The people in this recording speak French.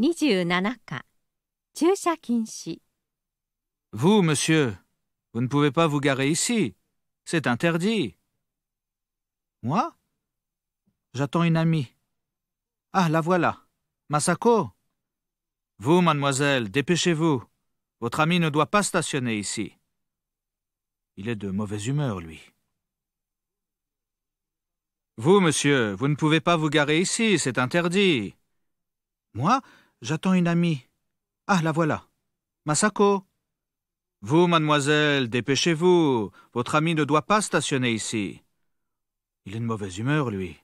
Vous, monsieur, vous ne pouvez pas vous garer ici. C'est interdit. Moi J'attends une amie. Ah, la voilà. Masako Vous, mademoiselle, dépêchez-vous. Votre ami ne doit pas stationner ici. Il est de mauvaise humeur, lui. Vous, monsieur, vous ne pouvez pas vous garer ici, c'est interdit. Moi J'attends une amie. Ah, la voilà. Masako. Vous, mademoiselle, dépêchez-vous. Votre ami ne doit pas stationner ici. Il est de mauvaise humeur, lui.